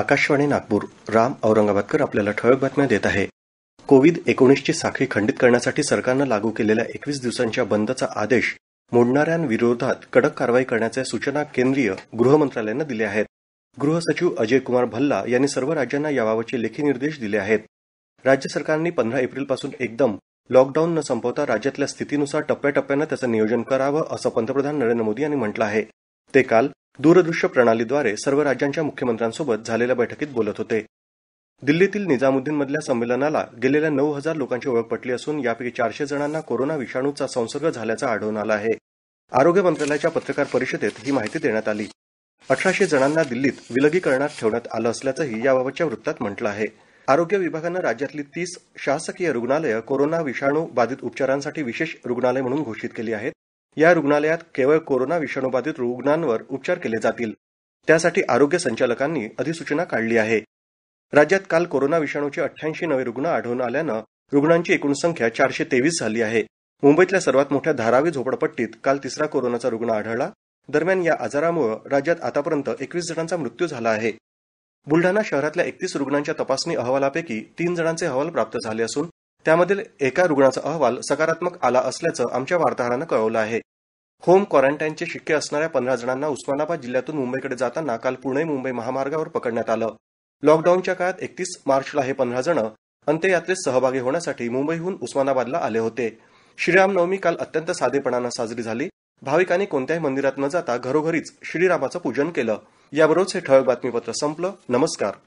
आकाशवाणी नागपूर राम औरंगाबादकर आपल्याला ठळक बातम्या देत आहे कोविड एकोणीसची साखळी खंडित करण्यासाठी सरकारनं लागू केलेल्या एकवीस दिवसांच्या बंदचा आदेश मोडणाऱ्यांविरोधात कडक कारवाई करण्याच्या सूचना केंद्रीय गृह मंत्रालयानं दिल्या आहेत गृह सचिव अजय कुमार भल्ला यांनी सर्व राज्यांना याबाबतचे लेखी निर्देश दिले आहेत राज्य सरकारने पंधरा एप्रिलपासून एकदम लॉकडाऊन न संपवता राज्यातल्या स्थितीनुसार टप्प्याटप्प्यानं त्याचं नियोजन करावं असं पंतप्रधान नरेंद्र मोदी यांनी म्हटलं आहे ते काल दूरदृश्य प्रणालीद्वारे सर्व राज्यांच्या मुख्यमंत्र्यांसोबत झालेल्या बैठकीत बोलत होते दिल्लीतील निजामुद्दीनमधल्या संमेलनाला गेलेल्या नऊ हजार लोकांची ओळख पटली असून यापैकी चारशे जणांना कोरोना विषाणूचा संसर्ग झाल्याचा आढळून आला आहे आरोग्य मंत्रालयाच्या पत्रकार परिषदेत ही माहिती देण्यात आली अठराशे जणांना दिल्लीत विलगीकरणात ठेवण्यात आलं असल्याचंही याबाबतच्या वृत्तात म्हटलं आहे आरोग्य विभागानं राज्यातली तीस शासकीय रुग्णालयं कोरोना विषाणू बाधित उपचारांसाठी विशेष रुग्णालय म्हणून घोषित केली आहेत या रुग्णालयात केवळ कोरोना विषाणूबाधित रुग्णांवर उपचार केले जातील त्यासाठी आरोग्य संचालकांनी अधिसूचना काढली आहे राज्यात काल कोरोना विषाणूचे अठ्ठ्याऐंशी नवे रुग्ण आढळून आल्यानं रुग्णांची एकूण संख्या चारशे तेवीस झाली आहे मुंबईतल्या सर्वात मोठ्या धारावी झोपडपट्टीत काल तिसरा कोरोनाचा रुग्ण आढळला दरम्यान या आजारामुळे राज्यात आतापर्यंत एकवीस जणांचा मृत्यू झाला आहे बुलढाणा शहरातल्या एकतीस रुग्णांच्या तपासणी अहवालापैकी तीन जणांचे अहवाल प्राप्त झाले असून त्यामधील एका रुग्णाचा अहवाल सकारात्मक आला असल्याचं आमच्या वार्ताहरानं कळवलं आहे होम क्वारंटाईनचे शिक्के असणाऱ्या पंधरा जणांना उस्मानाबाद जिल्ह्यातून मुंबईकडे जाताना काल पुणे मुंबई महामार्गावर पकडण्यात आलं लॉकडाऊनच्या काळात एकतीस मार्चला हे पंधरा जण अंत्ययात्रेत सहभागी होण्यासाठी मुंबईहून उस्मानाबादला आले होते नवमी काल अत्यंत साधेपणानं साजरी झाली भाविकांनी कोणत्याही मंदिरात न जाता घरोघरीच श्रीरामाचं पूजन केलं याबरोबरच हे ठळक बातमीपत्र संपलं नमस्कार